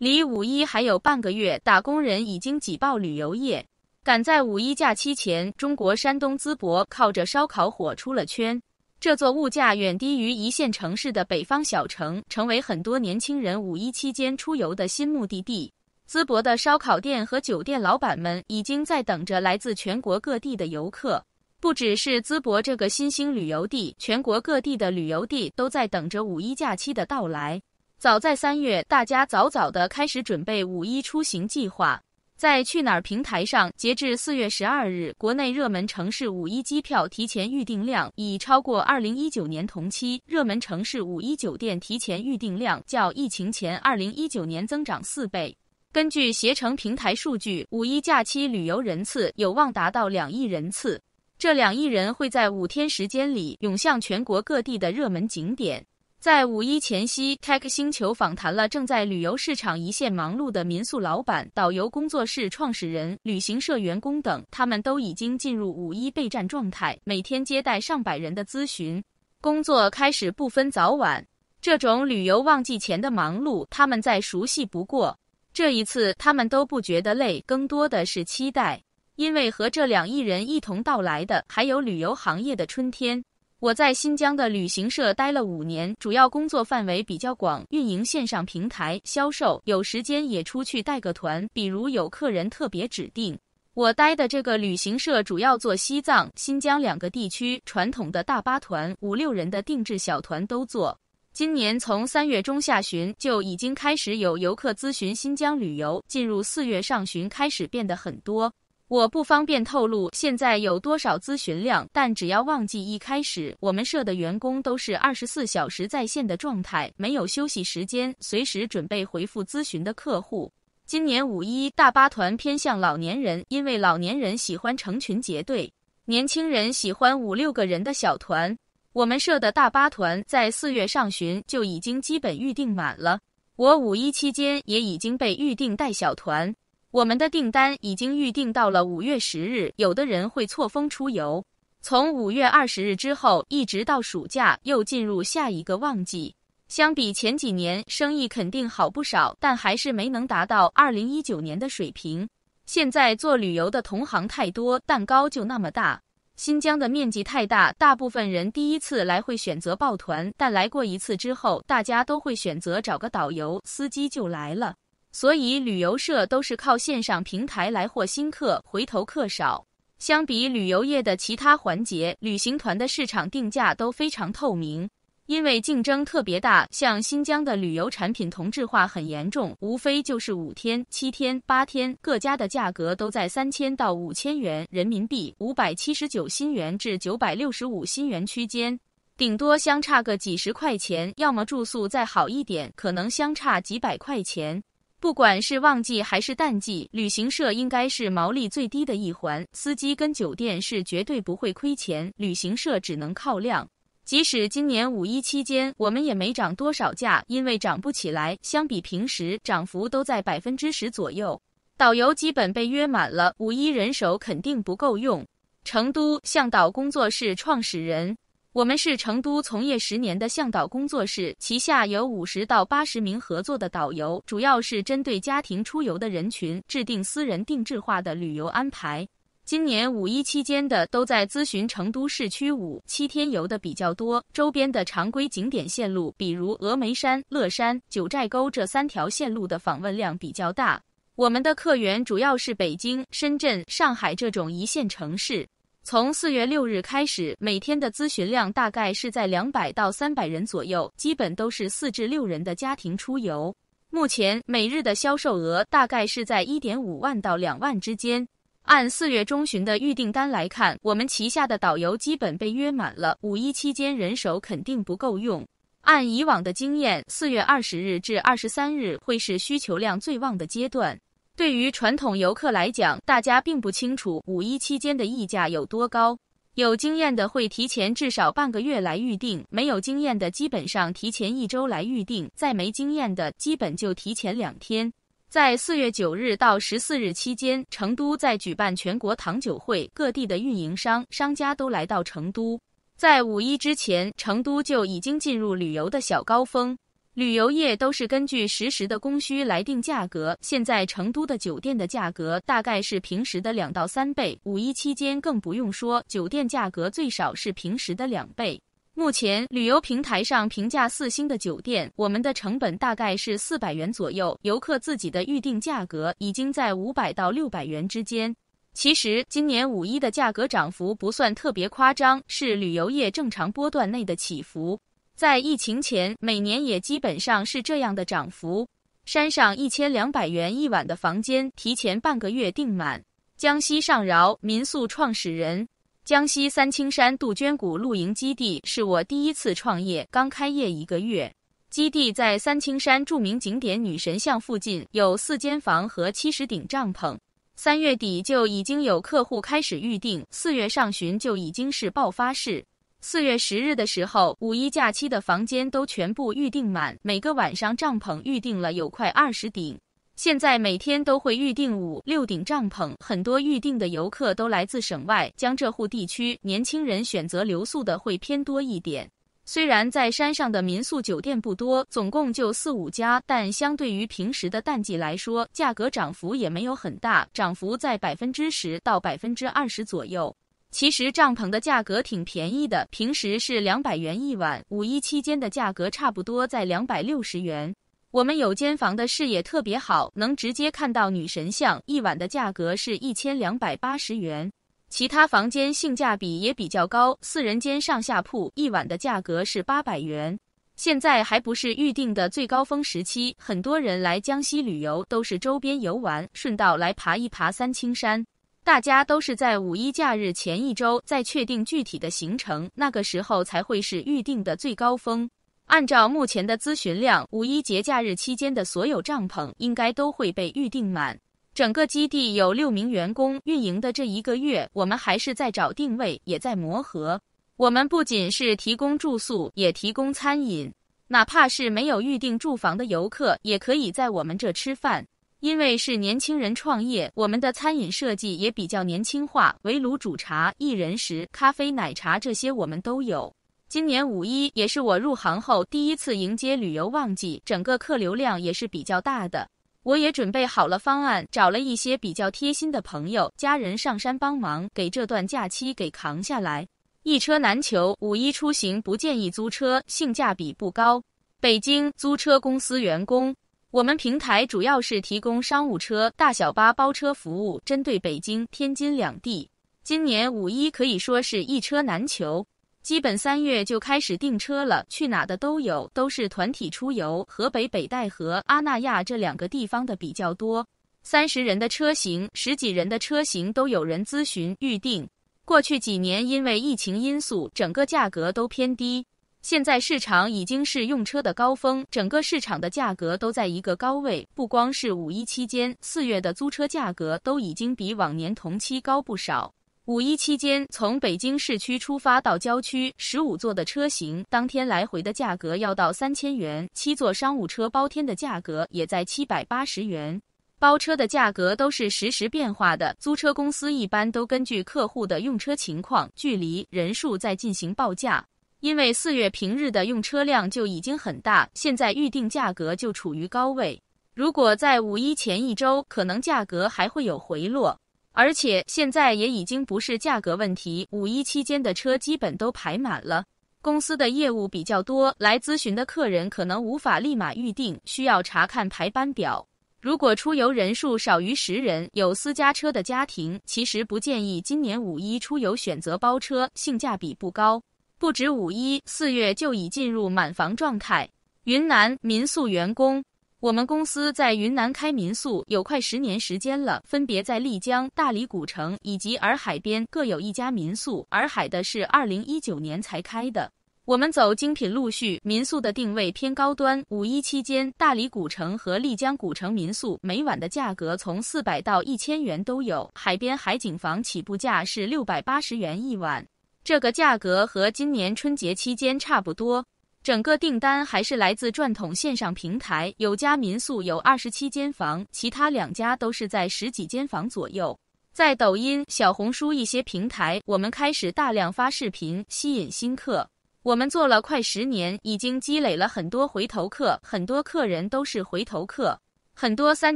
离五一还有半个月，打工人已经挤爆旅游业。赶在五一假期前，中国山东淄博靠着烧烤火出了圈。这座物价远低于一线城市的北方小城，成为很多年轻人五一期间出游的新目的地。淄博的烧烤店和酒店老板们已经在等着来自全国各地的游客。不只是淄博这个新兴旅游地，全国各地的旅游地都在等着五一假期的到来。早在三月，大家早早的开始准备五一出行计划。在去哪儿平台上，截至四月十二日，国内热门城市五一机票提前预订量已超过二零一九年同期；热门城市五一酒店提前预订量较疫情前二零一九年增长四倍。根据携程平台数据，五一假期旅游人次有望达到两亿人次。这两亿人会在五天时间里涌向全国各地的热门景点。在五一前夕，Tech 星球访谈了正在旅游市场一线忙碌的民宿老板、导游工作室创始人、旅行社员工等，他们都已经进入五一备战状态，每天接待上百人的咨询，工作开始不分早晚。这种旅游旺季前的忙碌，他们再熟悉不过。这一次，他们都不觉得累，更多的是期待，因为和这两亿人一同到来的，还有旅游行业的春天。我在新疆的旅行社待了五年，主要工作范围比较广，运营线上平台、销售，有时间也出去带个团，比如有客人特别指定。我待的这个旅行社主要做西藏、新疆两个地区传统的大巴团，五六人的定制小团都做。今年从三月中下旬就已经开始有游客咨询新疆旅游，进入四月上旬开始变得很多。我不方便透露现在有多少咨询量，但只要忘记一开始，我们社的员工都是二十四小时在线的状态，没有休息时间，随时准备回复咨询的客户。今年五一大巴团偏向老年人，因为老年人喜欢成群结队，年轻人喜欢五六个人的小团。我们社的大巴团在四月上旬就已经基本预定满了，我五一期间也已经被预定带小团。我们的订单已经预定到了五月十日，有的人会错峰出游。从五月二十日之后一直到暑假，又进入下一个旺季。相比前几年，生意肯定好不少，但还是没能达到二零一九年的水平。现在做旅游的同行太多，蛋糕就那么大。新疆的面积太大，大部分人第一次来会选择抱团，但来过一次之后，大家都会选择找个导游，司机就来了。所以旅游社都是靠线上平台来获新客，回头客少。相比旅游业的其他环节，旅行团的市场定价都非常透明，因为竞争特别大。像新疆的旅游产品同质化很严重，无非就是五天、七天、八天，各家的价格都在三千到五千元人民币，五百七十九新元至九百六十五新元区间，顶多相差个几十块钱，要么住宿再好一点，可能相差几百块钱。不管是旺季还是淡季，旅行社应该是毛利最低的一环。司机跟酒店是绝对不会亏钱，旅行社只能靠量。即使今年五一期间，我们也没涨多少价，因为涨不起来。相比平时，涨幅都在百分之十左右。导游基本被约满了，五一人手肯定不够用。成都向导工作室创始人。我们是成都从业十年的向导工作室，旗下有五十到八十名合作的导游，主要是针对家庭出游的人群制定私人定制化的旅游安排。今年五一期间的都在咨询成都市区五七天游的比较多，周边的常规景点线路，比如峨眉山、乐山、九寨沟这三条线路的访问量比较大。我们的客源主要是北京、深圳、上海这种一线城市。从四月六日开始，每天的咨询量大概是在两百到三百人左右，基本都是四至六人的家庭出游。目前每日的销售额大概是在一点五万到两万之间。按四月中旬的预订单来看，我们旗下的导游基本被约满了。五一期间人手肯定不够用。按以往的经验，四月二十日至二十三日会是需求量最旺的阶段。对于传统游客来讲，大家并不清楚五一期间的溢价有多高。有经验的会提前至少半个月来预定，没有经验的基本上提前一周来预定，再没经验的基本就提前两天。在四月九日到十四日期间，成都在举办全国糖酒会，各地的运营商、商家都来到成都。在五一之前，成都就已经进入旅游的小高峰。旅游业都是根据实时的供需来定价格。现在成都的酒店的价格大概是平时的两到三倍，五一期间更不用说，酒店价格最少是平时的两倍。目前旅游平台上评价四星的酒店，我们的成本大概是四百元左右，游客自己的预定价格已经在五百到六百元之间。其实今年五一的价格涨幅不算特别夸张，是旅游业正常波段内的起伏。在疫情前，每年也基本上是这样的涨幅。山上一千两百元一晚的房间，提前半个月订满。江西上饶民宿创始人，江西三清山杜鹃谷露营基地是我第一次创业，刚开业一个月。基地在三清山著名景点女神像附近，有四间房和七十顶帐篷。三月底就已经有客户开始预定，四月上旬就已经是爆发式。四月十日的时候，五一假期的房间都全部预订满，每个晚上帐篷预定了有快二十顶。现在每天都会预订五六顶帐篷，很多预定的游客都来自省外、江浙沪地区，年轻人选择留宿的会偏多一点。虽然在山上的民宿酒店不多，总共就四五家，但相对于平时的淡季来说，价格涨幅也没有很大，涨幅在百分之十到百分之二十左右。其实帐篷的价格挺便宜的，平时是两百元一晚，五一期间的价格差不多在两百六十元。我们有间房的视野特别好，能直接看到女神像，一晚的价格是一千两百八十元。其他房间性价比也比较高，四人间上下铺一晚的价格是八百元。现在还不是预定的最高峰时期，很多人来江西旅游都是周边游玩，顺道来爬一爬三清山。大家都是在五一假日前一周再确定具体的行程，那个时候才会是预定的最高峰。按照目前的咨询量，五一节假日期间的所有帐篷应该都会被预定满。整个基地有六名员工运营的这一个月，我们还是在找定位，也在磨合。我们不仅是提供住宿，也提供餐饮，哪怕是没有预定住房的游客，也可以在我们这吃饭。因为是年轻人创业，我们的餐饮设计也比较年轻化，围炉煮茶、一人食、咖啡、奶茶这些我们都有。今年五一也是我入行后第一次迎接旅游旺季，整个客流量也是比较大的。我也准备好了方案，找了一些比较贴心的朋友、家人上山帮忙，给这段假期给扛下来。一车难求，五一出行不建议租车，性价比不高。北京租车公司员工。我们平台主要是提供商务车、大小巴包车服务，针对北京、天津两地。今年五一可以说是一车难求，基本三月就开始订车了。去哪的都有，都是团体出游，河北北戴河、阿那亚这两个地方的比较多。三十人的车型、十几人的车型都有人咨询预定。过去几年因为疫情因素，整个价格都偏低。现在市场已经是用车的高峰，整个市场的价格都在一个高位。不光是五一期间，四月的租车价格都已经比往年同期高不少。五一期间，从北京市区出发到郊区，十五座的车型当天来回的价格要到三千元，七座商务车包天的价格也在七百八十元。包车的价格都是实时变化的，租车公司一般都根据客户的用车情况、距离、人数在进行报价。因为四月平日的用车量就已经很大，现在预定价格就处于高位。如果在五一前一周，可能价格还会有回落。而且现在也已经不是价格问题，五一期间的车基本都排满了。公司的业务比较多，来咨询的客人可能无法立马预定，需要查看排班表。如果出游人数少于十人，有私家车的家庭其实不建议今年五一出游选择包车，性价比不高。不止五一，四月就已进入满房状态。云南民宿员工，我们公司在云南开民宿有快十年时间了，分别在丽江、大理古城以及洱海边各有一家民宿。洱海的是二零一九年才开的。我们走精品路线，民宿的定位偏高端。五一期间，大理古城和丽江古城民宿每晚的价格从四百到一千元都有，海边海景房起步价是六百八十元一晚。这个价格和今年春节期间差不多，整个订单还是来自转统线上平台。有家民宿有二十七间房，其他两家都是在十几间房左右。在抖音、小红书一些平台，我们开始大量发视频吸引新客。我们做了快十年，已经积累了很多回头客，很多客人都是回头客。很多三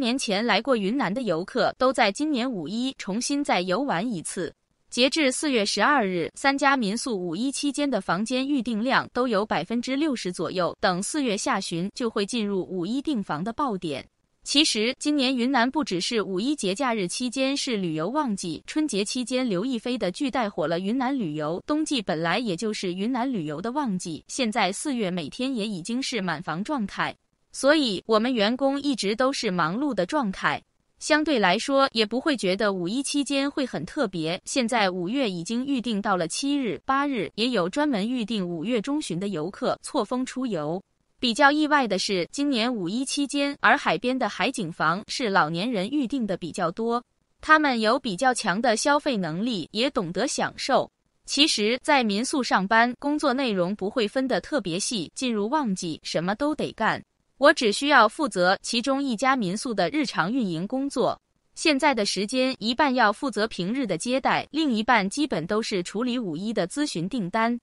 年前来过云南的游客都在今年五一重新再游玩一次。截至四月十二日，三家民宿五一期间的房间预订量都有百分之六十左右，等四月下旬就会进入五一订房的爆点。其实，今年云南不只是五一节假日期间是旅游旺季，春节期间刘亦菲的剧带火了云南旅游，冬季本来也就是云南旅游的旺季，现在四月每天也已经是满房状态，所以我们员工一直都是忙碌的状态。相对来说，也不会觉得五一期间会很特别。现在五月已经预定到了七日、八日，也有专门预定五月中旬的游客错峰出游。比较意外的是，今年五一期间，洱海边的海景房是老年人预定的比较多。他们有比较强的消费能力，也懂得享受。其实，在民宿上班，工作内容不会分得特别细。进入旺季，什么都得干。我只需要负责其中一家民宿的日常运营工作。现在的时间一半要负责平日的接待，另一半基本都是处理五一的咨询订单。